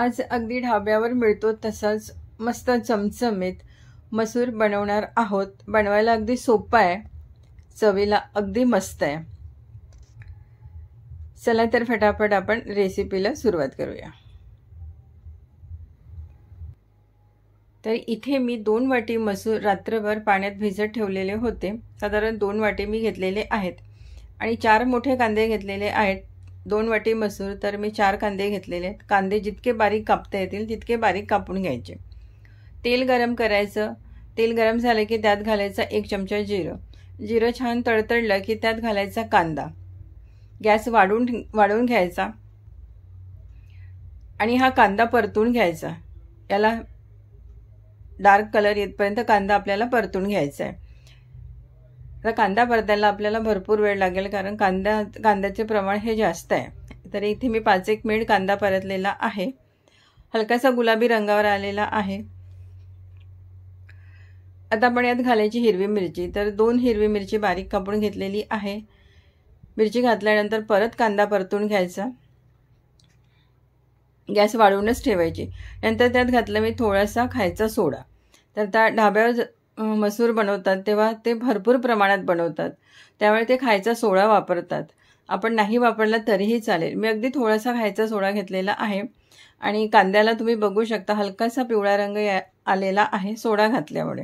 आज अगदी ढाब्यावर मिळतो तसाच मस्त चमचमीत मसूर बनवणार आहोत बनवायला अगदी सोपा आहे चवीला अगदी मस्त आहे चला तर फटाफट आपण रेसिपीला सुरुवात करूया तर इथे मी दोन वाटी मसूर रात्रभर पाण्यात भिजत ठेवलेले होते साधारण दोन वाटी मी घेतलेले आहेत आणि चार मोठे कांदे घेतलेले आहेत दोन वाटी मसूर तर मी चार कांदे घेतलेले आहेत कांदे जितके बारीक कापता येतील तितके बारीक कापून घ्यायचे तेल गरम करायचं तेल गरम झालं की त्यात घालायचा एक चमचा जिरं जिरं छान तडतडलं की त्यात घालायचा कांदा गॅस वाढून वाढवून घ्यायचा आणि हा कांदा परतून घ्यायचा याला डार्क कलर येतपर्यंत कांदा आपल्याला परतून घ्यायचा आहे आता कांदा परतायला आपल्याला भरपूर वेळ लागेल कारण कांदा कांद्याचे प्रमाण हे जास्त आहे तर इथे मी पाच एक मिनिट कांदा परतलेला आहे हलकासा गुलाबी रंगावर आलेला आहे आता आपण यात घालायची हिरवी मिरची तर दोन हिरवी मिरची बारीक कापून घेतलेली आहे मिरची घातल्यानंतर परत कांदा परतून घ्यायचा गॅस वाढवूनच ठेवायची नंतर त्यात घातलं मी थोडासा खायचा सोडा तर त्या ढाब्यावर मसूर बनवतात तेव्हा ते भरपूर प्रमाणात बनवतात त्यावेळे ते खायचा सोडा वापरतात आपण नाही वापरला तरीही चालेल मी अगदी थोडासा खायचा सोडा घेतलेला आहे आणि कांद्याला तुम्ही बघू शकता हलकासा पिवळा रंग या आलेला आहे सोडा घातल्यामुळे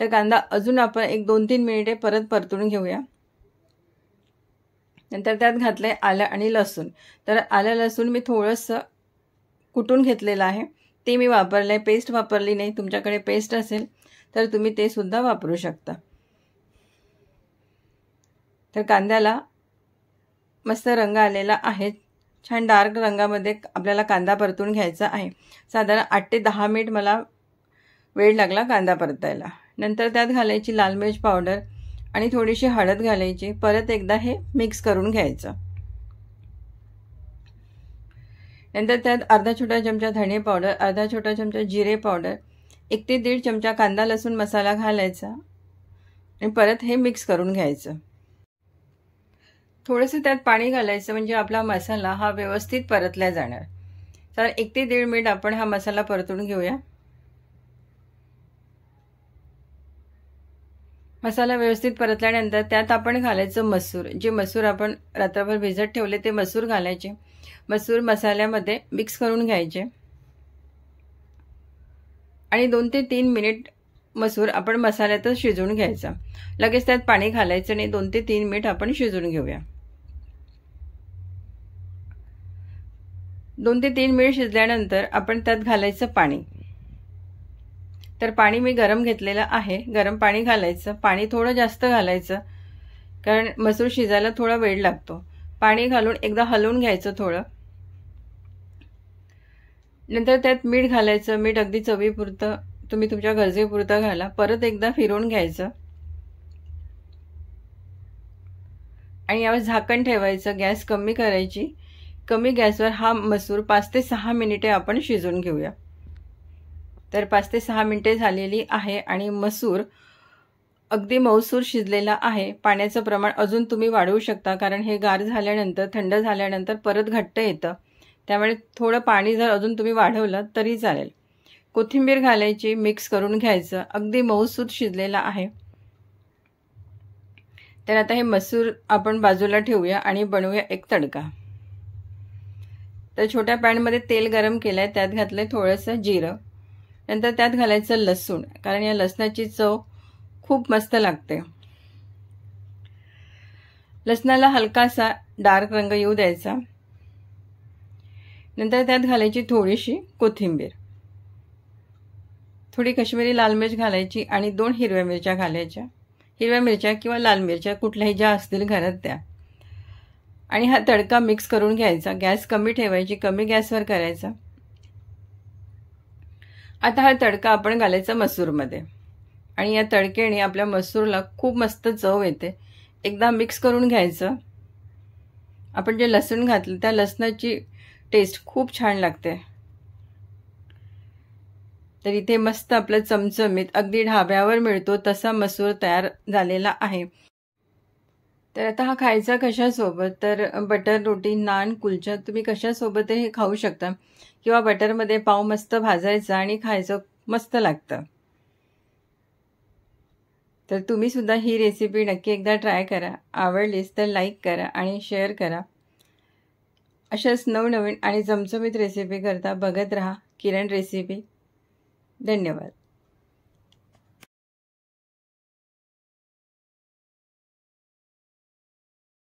तर कांदा अजून आपण एक दोन तीन मिनिटे परत परतून घेऊया नंतर त्यात घातलं आहे आलं आणि लसूण तर आलं लसूण मी थोडंसं कुटून घेतलेलं आहे ते मी वापरलं आहे पेस्ट वापरली नाही तुमच्याकडे पेस्ट असेल तर तुम्ही ते सुद्धा वापरू शकता तर कांद्याला मस्त रंग आलेला आहे छान डार्क रंगामध्ये आपल्याला कांदा परतून घ्यायचा आहे साधारण आठ ते दहा मिनिट मला वेळ लागला कांदा परतायला नंतर त्यात घालायची लाल मिरच पावडर आणि थोडीशी हळद घालायची परत एकदा हे मिक्स करून घ्यायचं नंतर त्यात अर्धा छोटा चमचा धणे पावडर अर्धा छोटा चमचा जिरे पावडर एक ते दीड चमचा कांदा लसूण मसाला घालायचा आणि परत हे मिक्स करून घ्यायचं थोडंसं त्यात पाणी घालायचं म्हणजे आपला मसाला हा व्यवस्थित परतला जाणार तर एक ते दीड मिनिट आपण हा मसाला परतून घेऊया मसाला व्यवस्थित परतल्यानंतर त्यात आपण घालायचं मसूर जे मसूर आपण रात्रभर भिजत ठेवले ते मसूर घालायचे मसूर मसाल्यामध्ये मिक्स करून घ्यायचे आणि दोन ते तीन मिनिट मसूर आपण मसाल्यातच शिजवून घ्यायचा लगेच त्यात पाणी घालायचं आणि दोन ते तीन मिनिट आपण शिजून घेऊया दोन ते तीन मिनिट शिजल्यानंतर आपण त्यात घालायचं पाणी तर पाणी मी गरम घेतलेलं आहे गरम पाणी घालायचं पाणी थोडं जास्त घालायचं कारण मसूर शिजायला थोडा वेळ लागतो पाणी घालून एकदा हलवून घ्यायचं थोडं नंतर त्यात मीठ घालायचं मीठ अगदी चवीपुरतं तुम्ही तुमच्या गरजेपुरतं घाला परत एकदा फिरून घ्यायचं आणि यावर झाकण ठेवायचं गॅस कमी करायची कमी गॅसवर हा मसूर पाच ते सहा मिनिटे आपण शिजवून घेऊया तर पाच ते सहा मिनिटे झालेली आहे आणि मसूर अगदी मौसूर शिजलेला आहे पाण्याचं प्रमाण अजून तुम्ही वाढवू शकता कारण हे गार झाल्यानंतर थंड झाल्यानंतर परत घट्ट येतं त्यामुळे थोडं पाणी जर अजून तुम्ही वाढवलं तरी चालेल कोथिंबीर घालायची मिक्स करून घ्यायचं अगदी मऊसूत शिजलेलं आहे तर आता हे मसूर आपण बाजूला ठेवूया आणि बनवूया एक तडका तर छोट्या पॅनमध्ये तेल गरम केलं आहे त्यात घातलं आहे थोडंसं जिरं नंतर त्यात घालायचं लसूण कारण या लसणाची चव खूप मस्त लागते लसणाला हलकासा डार्क रंग येऊ द्यायचा नंतर त्यात घालायची थोडीशी कोथिंबीर थोडी कश्मीरी लाल मिरच घालायची आणि दोन हिरव्या मिरच्या घालायच्या हिरव्या मिरच्या किंवा लाल मिरच्या कुठल्याही ज्या असतील घरात त्या आणि हा तडका मिक्स करून घ्यायचा गॅस कमी ठेवायची कमी गॅसवर करायचा आता हा तडका आपण घालायचा मसूरमध्ये आणि या तडकेने आपल्या मसूरला खूप मस्त चव येते एकदा मिक्स करून घ्यायचं आपण जे लसूण घातलं त्या लसणाची टेस्ट खूप छान लागते तर इथे मस्त आपलं चमचमीत अगदी ढाब्यावर मिळतो तसा मसूर तयार झालेला आहे तर आता हा खायचा कशासोबत तर बटर रोटी नान कुलचा तुम्ही हे खाऊ शकता किंवा बटरमध्ये पाव मस्त भाजायचा आणि खायचं मस्त लागतं तर तुम्ही सुद्धा ही रेसिपी नक्की एकदा ट्राय करा आवडलीस तर लाईक करा आणि शेअर करा अशाच नवनवीन आणि रेसिपी करता बघत रहा किरण रेसिपी धन्यवाद